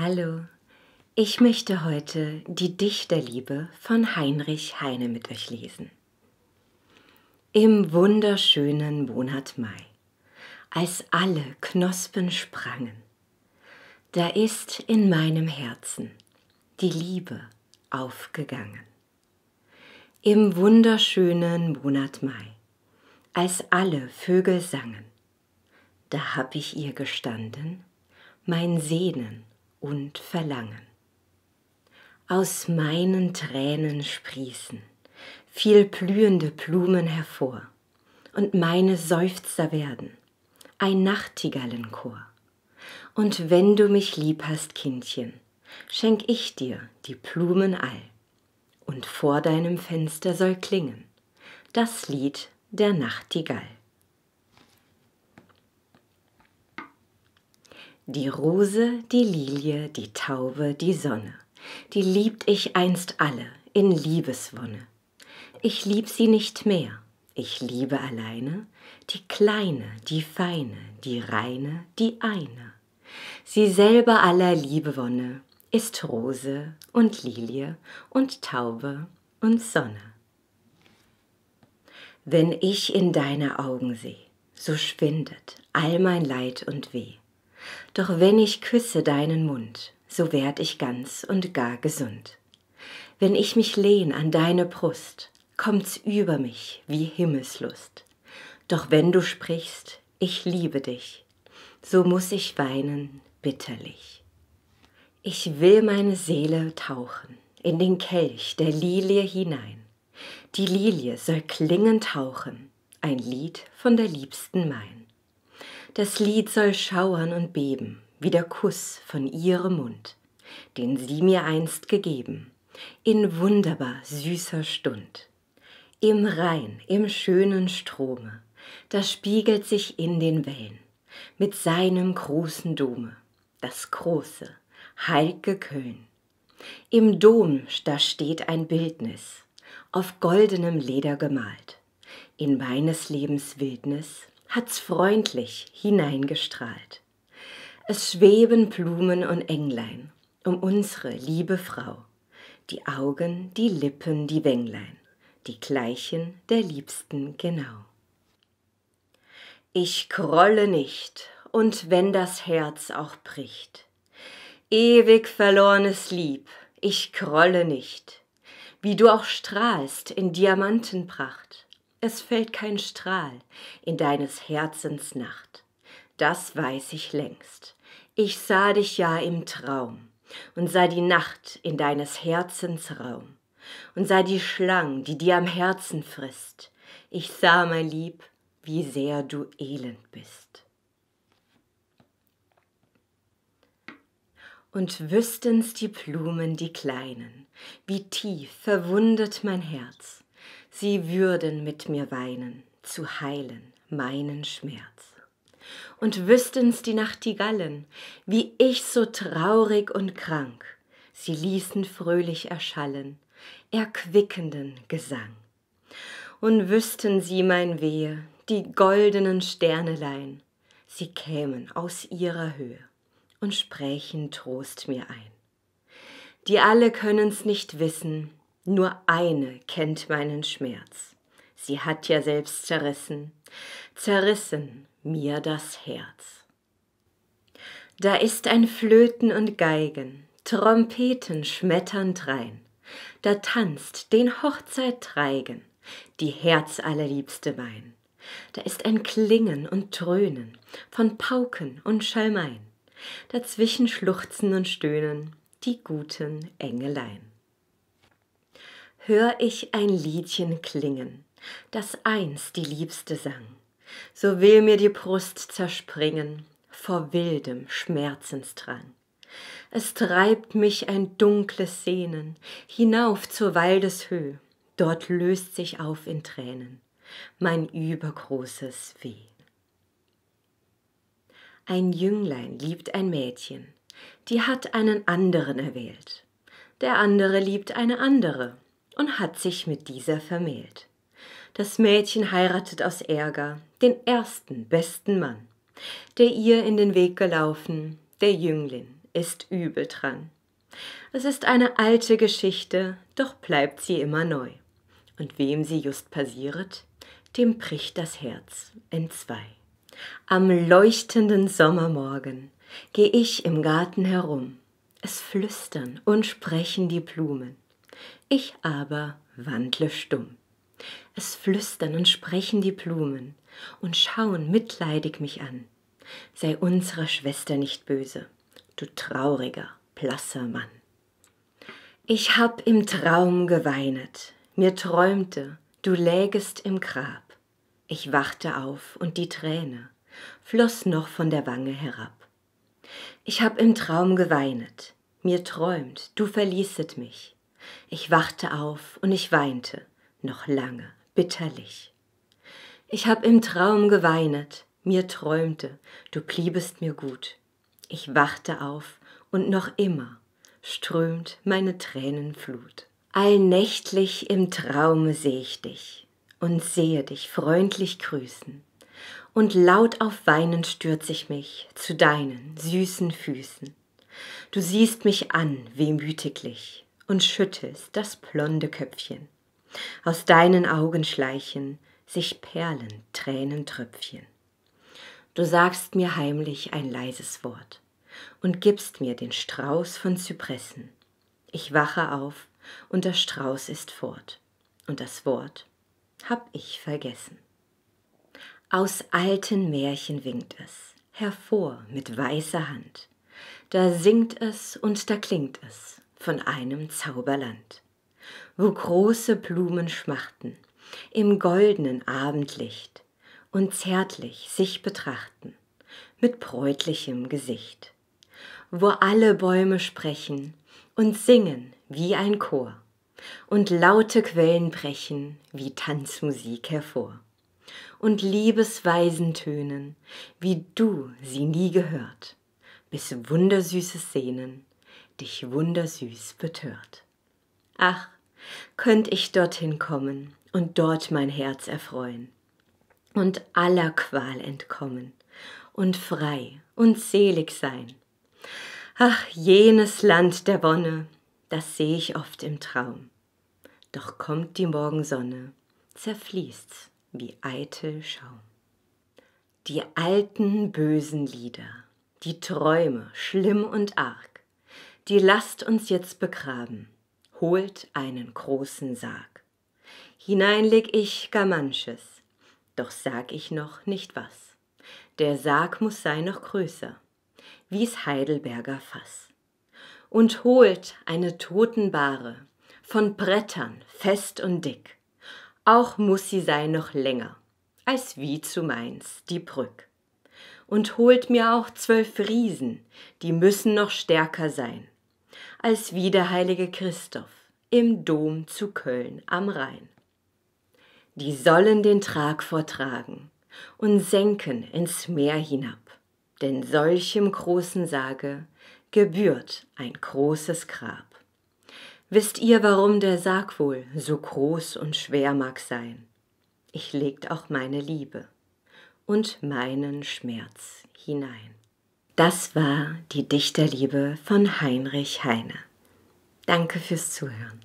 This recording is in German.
Hallo, ich möchte heute die Dichterliebe von Heinrich Heine mit euch lesen. Im wunderschönen Monat Mai, als alle Knospen sprangen, da ist in meinem Herzen die Liebe aufgegangen. Im wunderschönen Monat Mai, als alle Vögel sangen, da hab ich ihr gestanden, mein Sehnen und Verlangen. Aus meinen Tränen sprießen viel blühende Blumen hervor und meine Seufzer werden ein Nachtigallenchor. Und wenn du mich lieb hast, Kindchen, schenk ich dir die Blumen all und vor deinem Fenster soll klingen das Lied der Nachtigall. Die Rose, die Lilie, die Taube, die Sonne, die liebt ich einst alle in Liebeswonne. Ich lieb sie nicht mehr, ich liebe alleine die Kleine, die Feine, die Reine, die Eine. Sie selber aller Liebewonne ist Rose und Lilie und Taube und Sonne. Wenn ich in deine Augen seh, so schwindet all mein Leid und Weh doch wenn ich küsse deinen Mund, so werd ich ganz und gar gesund. Wenn ich mich lehn an deine Brust, kommt's über mich wie Himmelslust. Doch wenn du sprichst, ich liebe dich, so muß ich weinen bitterlich. Ich will meine Seele tauchen in den Kelch der Lilie hinein. Die Lilie soll klingend tauchen, ein Lied von der Liebsten mein. Das Lied soll schauern und beben, wie der Kuss von ihrem Mund, den sie mir einst gegeben, in wunderbar süßer Stund. Im Rhein, im schönen Strome, das spiegelt sich in den Wellen, mit seinem großen Dome, das große, heilge Köln. Im Dom, da steht ein Bildnis, auf goldenem Leder gemalt. In meines Lebens Wildnis hat's freundlich hineingestrahlt. Es schweben Blumen und Englein um unsere liebe Frau, die Augen, die Lippen, die Wänglein, die gleichen der Liebsten genau. Ich krolle nicht, und wenn das Herz auch bricht, ewig verlornes Lieb, ich krolle nicht, wie du auch strahlst in Diamantenpracht, es fällt kein Strahl in deines Herzens Nacht. Das weiß ich längst. Ich sah dich ja im Traum und sah die Nacht in deines Herzens Raum und sah die Schlang, die dir am Herzen frisst. Ich sah, mein Lieb, wie sehr du elend bist. Und wüssten's die Blumen, die Kleinen, wie tief verwundet mein Herz sie würden mit mir weinen, zu heilen meinen Schmerz. Und wüssten's die Nachtigallen, wie ich so traurig und krank, sie ließen fröhlich erschallen, erquickenden Gesang. Und wüssten sie mein Wehe, die goldenen Sternelein, sie kämen aus ihrer Höhe und sprächen Trost mir ein. Die alle können's nicht wissen, nur eine kennt meinen Schmerz. Sie hat ja selbst zerrissen, zerrissen mir das Herz. Da ist ein Flöten und Geigen, Trompeten schmetternd drein. Da tanzt den Hochzeit treigen, die herzallerliebste mein. Da ist ein Klingen und Trönen von Pauken und Schalmein, dazwischen Schluchzen und Stöhnen, die guten Engelein hör ich ein Liedchen klingen, das einst die Liebste sang. So will mir die Brust zerspringen vor wildem Schmerzensdrang. Es treibt mich ein dunkles Sehnen hinauf zur Waldeshöh, dort löst sich auf in Tränen mein übergroßes Weh. Ein Jünglein liebt ein Mädchen, die hat einen anderen erwählt. Der andere liebt eine andere, und hat sich mit dieser vermählt. Das Mädchen heiratet aus Ärger den ersten besten Mann, der ihr in den Weg gelaufen, der Jüngling ist übel dran. Es ist eine alte Geschichte, doch bleibt sie immer neu. Und wem sie just passiert, dem bricht das Herz entzwei. Am leuchtenden Sommermorgen geh ich im Garten herum. Es flüstern und sprechen die Blumen ich aber wandle stumm. Es flüstern und sprechen die Blumen und schauen mitleidig mich an. Sei unserer Schwester nicht böse, du trauriger, blasser Mann. Ich hab im Traum geweinet, mir träumte, du lägest im Grab. Ich wachte auf und die Träne floss noch von der Wange herab. Ich hab im Traum geweinet, mir träumt, du verließet mich. Ich wachte auf und ich weinte, noch lange, bitterlich. Ich hab im Traum geweinet, mir träumte, du bliebest mir gut. Ich wachte auf und noch immer strömt meine Tränenflut. Allnächtlich im Traume seh ich dich und sehe dich freundlich grüßen. Und laut auf Weinen stürz ich mich zu deinen süßen Füßen. Du siehst mich an, wehmütiglich, und schüttelst das blonde Köpfchen. Aus deinen Augen schleichen sich Perlen, Tränentröpfchen. Du sagst mir heimlich ein leises Wort und gibst mir den Strauß von Zypressen. Ich wache auf und der Strauß ist fort und das Wort hab ich vergessen. Aus alten Märchen winkt es, hervor mit weißer Hand. Da singt es und da klingt es von einem Zauberland, wo große Blumen schmachten im goldenen Abendlicht und zärtlich sich betrachten mit bräutlichem Gesicht, wo alle Bäume sprechen und singen wie ein Chor und laute Quellen brechen wie Tanzmusik hervor und Liebesweisen tönen, wie du sie nie gehört, bis wundersüßes Sehnen dich wundersüß betört. Ach, könnt ich dorthin kommen und dort mein Herz erfreuen und aller Qual entkommen und frei und selig sein. Ach, jenes Land der Wonne, das seh ich oft im Traum. Doch kommt die Morgensonne, zerfließt's wie eitel Schaum. Die alten bösen Lieder, die Träume schlimm und arg, die lasst uns jetzt begraben, holt einen großen Sarg. Hinein leg ich gar manches, doch sag ich noch nicht was. Der Sarg muß sein noch größer, wie's Heidelberger Fass. Und holt eine Totenbahre von Brettern fest und dick. Auch muß sie sein noch länger, als wie zu Mainz die Brück und holt mir auch zwölf Riesen, die müssen noch stärker sein, als wie der heilige Christoph im Dom zu Köln am Rhein. Die sollen den Trag vortragen und senken ins Meer hinab, denn solchem großen Sage gebührt ein großes Grab. Wisst ihr, warum der Sarg wohl so groß und schwer mag sein? Ich legt auch meine Liebe und meinen Schmerz hinein. Das war die Dichterliebe von Heinrich Heine. Danke fürs Zuhören.